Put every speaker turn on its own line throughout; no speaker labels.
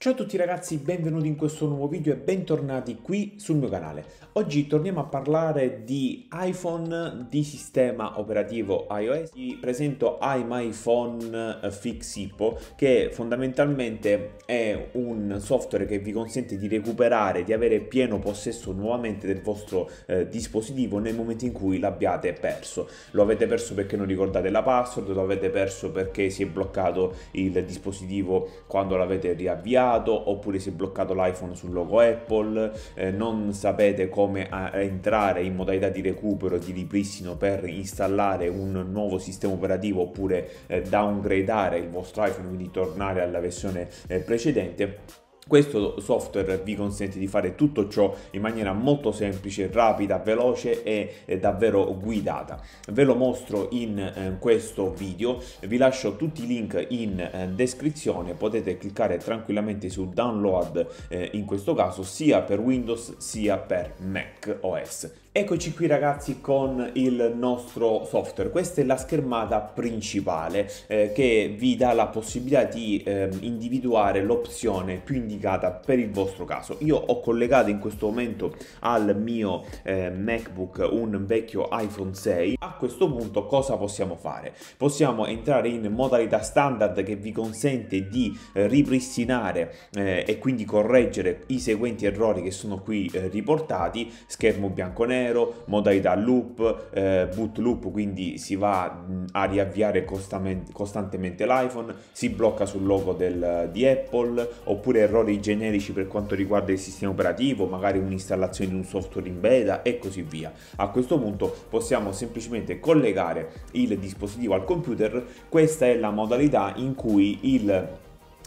Ciao a tutti ragazzi, benvenuti in questo nuovo video e bentornati qui sul mio canale. Oggi torniamo a parlare di iPhone, di sistema operativo iOS. Vi presento iMyPhone eh, Fix che fondamentalmente è un software che vi consente di recuperare, di avere pieno possesso nuovamente del vostro eh, dispositivo nel momento in cui l'abbiate perso. Lo avete perso perché non ricordate la password, lo avete perso perché si è bloccato il dispositivo quando l'avete riavviato bloccato oppure si è bloccato l'iPhone sul logo Apple, eh, non sapete come eh, entrare in modalità di recupero, di ripristino per installare un nuovo sistema operativo oppure eh, downgradare il vostro iPhone, quindi tornare alla versione eh, precedente questo software vi consente di fare tutto ciò in maniera molto semplice, rapida, veloce e eh, davvero guidata. Ve lo mostro in eh, questo video, vi lascio tutti i link in eh, descrizione, potete cliccare tranquillamente su download in questo caso sia per Windows sia per Mac OS. Eccoci qui ragazzi con il nostro software, questa è la schermata principale eh, che vi dà la possibilità di eh, individuare l'opzione più indicata per il vostro caso. Io ho collegato in questo momento al mio eh, MacBook un vecchio iPhone 6, a questo punto cosa possiamo fare? Possiamo entrare in modalità standard che vi consente di eh, ripristinare eh, e quindi correggere i seguenti errori che sono qui eh, riportati, schermo bianco nero, nero, modalità loop, eh, boot loop, quindi si va mm, a riavviare costantemente l'iPhone, si blocca sul logo del, di Apple, oppure errori generici per quanto riguarda il sistema operativo, magari un'installazione di un software in beta e così via. A questo punto possiamo semplicemente collegare il dispositivo al computer, questa è la modalità in cui il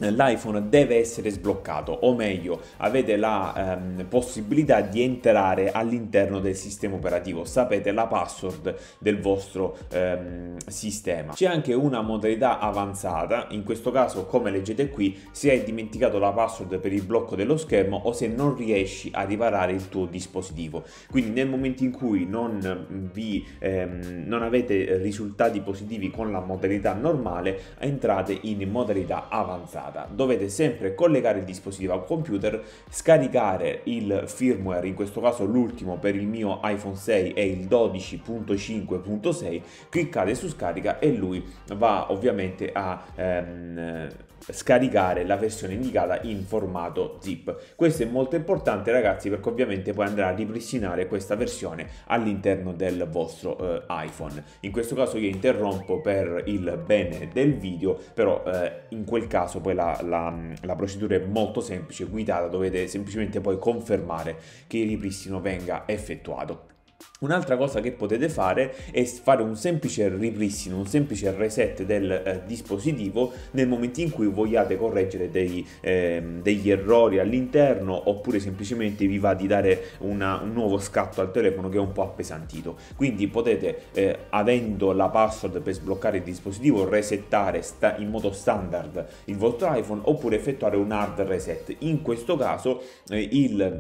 l'iPhone deve essere sbloccato o meglio avete la ehm, possibilità di entrare all'interno del sistema operativo sapete la password del vostro ehm, sistema c'è anche una modalità avanzata in questo caso come leggete qui se hai dimenticato la password per il blocco dello schermo o se non riesci a riparare il tuo dispositivo quindi nel momento in cui non vi ehm, non avete risultati positivi con la modalità normale entrate in modalità avanzata data. Dovete sempre collegare il dispositivo al computer, scaricare il firmware, in questo caso l'ultimo per il mio iPhone 6 è il 12.5.6, cliccate su scarica e lui va ovviamente a ehm, scaricare la versione indicata in formato zip. Questo è molto importante ragazzi perché ovviamente poi andrà a ripristinare questa versione all'interno del vostro eh, iPhone. In questo caso io interrompo per il bene del video, però eh, in quel caso poi comunque la, la, la, procedura è molto semplice, guidata, dovete semplicemente poi confermare che il ripristino venga effettuato. Un'altra cosa che potete fare è fare un semplice ripristino, un semplice reset del eh, dispositivo nel momento in cui vogliate correggere dei, eh, degli errori all'interno oppure semplicemente vi va di dare una, un nuovo scatto al telefono che è un po' appesantito. Quindi potete, eh, avendo la password per sbloccare il dispositivo, resettare sta- in modo standard il vostro iPhone oppure effettuare un hard reset. In questo caso eh, il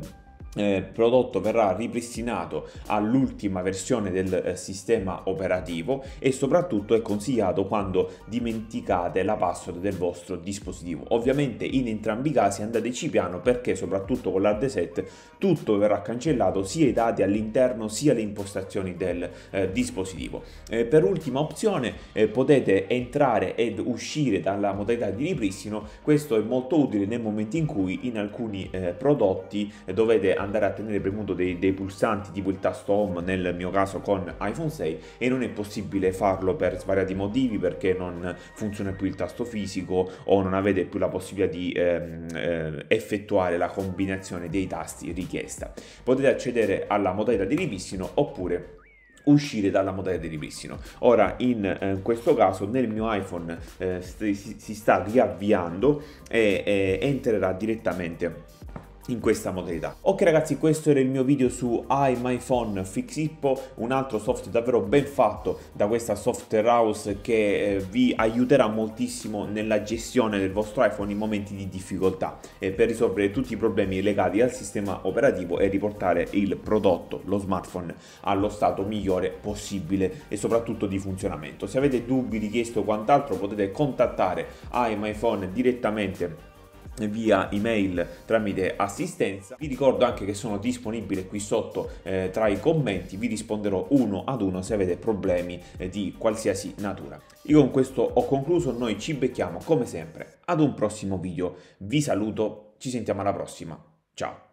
eh, prodotto verrà ripristinato all'ultima versione del eh, sistema operativo e soprattutto è consigliato quando dimenticate la password del vostro dispositivo. Ovviamente in entrambi i casi andateci piano perché soprattutto con l'hard reset tutto verrà cancellato sia i dati all'interno sia le impostazioni del eh, dispositivo. Eh, per ultima opzione eh, potete entrare ed uscire dalla modalità di ripristino, questo è molto utile nel momento in cui in alcuni eh, prodotti dovete andare a tenere premuto dei, dei pulsanti tipo il tasto home nel mio caso con iPhone 6 e non è possibile farlo per svariati motivi perché non funziona più il tasto fisico o non avete più la possibilità di ehm, eh, effettuare la combinazione dei tasti richiesta. Potete accedere alla modalità di ripristino oppure uscire dalla modalità di ripristino. Ora, in eh, questo caso, nel mio iPhone eh, si, si, sta riavviando e, e eh, entrerà direttamente in questa modalità. Ok ragazzi questo era il mio video su iMyPhone Fixippo, un altro software davvero ben fatto da questa software house che eh, vi aiuterà moltissimo nella gestione del vostro iPhone in momenti di difficoltà e per risolvere tutti i problemi legati al sistema operativo e riportare il prodotto, lo smartphone, allo stato migliore possibile e soprattutto di funzionamento. Se avete dubbi, richieste o quant'altro potete contattare iMyPhone direttamente via email tramite assistenza vi ricordo anche che sono disponibile qui sotto eh, tra i commenti vi risponderò uno ad uno se avete problemi eh, di qualsiasi natura io con questo ho concluso noi ci becchiamo come sempre ad un prossimo video vi saluto ci sentiamo alla prossima ciao